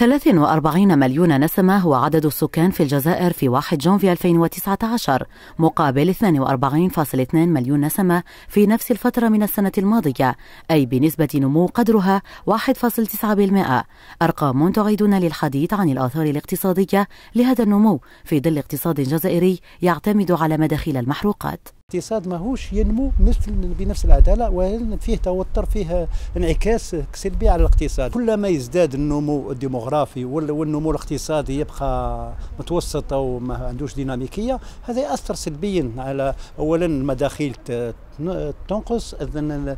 43 مليون نسمة هو عدد السكان في الجزائر في 1 جونفي 2019 مقابل 42.2 مليون نسمة في نفس الفترة من السنة الماضية أي بنسبة نمو قدرها 1.9% أرقام تعيدنا للحديث عن الآثار الاقتصادية لهذا النمو في ظل اقتصاد جزائري يعتمد على مداخيل المحروقات الاقتصاد ماهوش ينمو مثل بنفس العداله وهل فيه توتر فيه انعكاس سلبي على الاقتصاد كلما يزداد النمو الديموغرافي والنمو الاقتصادي يبقى متوسط او ما عندوش ديناميكيه هذا ياثر سلبيا على اولا المداخيل تنقص اذا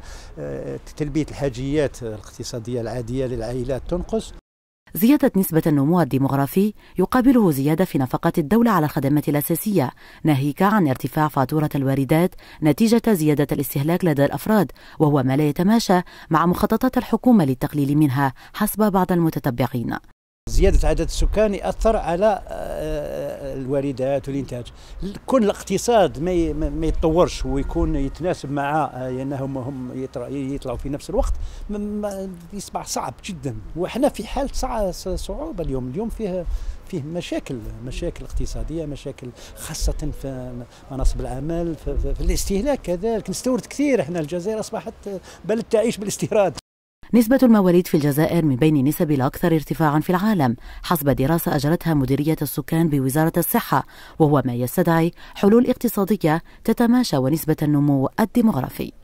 تلبيه الحاجيات الاقتصاديه العاديه للعائلات تنقص زيادة نسبة النمو الديمغرافي يقابله زيادة في نفقات الدولة على الخدمات الأساسية ناهيك عن ارتفاع فاتورة الواردات نتيجة زيادة الاستهلاك لدى الأفراد وهو ما لا يتماشى مع مخططات الحكومة للتقليل منها حسب بعض المتتبعين زيادة عدد السكان يأثر على آه، الواردات والانتاج كون الاقتصاد ما ما يتطورش ويكون يتناسب مع آه، انهم هم يطلعوا في نفس الوقت يصبح صعب جدا وحنا في حاله صعوبه اليوم اليوم فيه فيه مشاكل مشاكل اقتصاديه مشاكل خاصه في مناصب العمل في, في, في الاستهلاك كذلك نستورد كثير احنا الجزائر اصبحت آه، بلد تعيش بالاستيراد نسبة المواليد في الجزائر من بين النسب الأكثر ارتفاعا في العالم حسب دراسة أجرتها مديرية السكان بوزارة الصحة وهو ما يستدعي حلول اقتصادية تتماشى ونسبة النمو الديمغرافي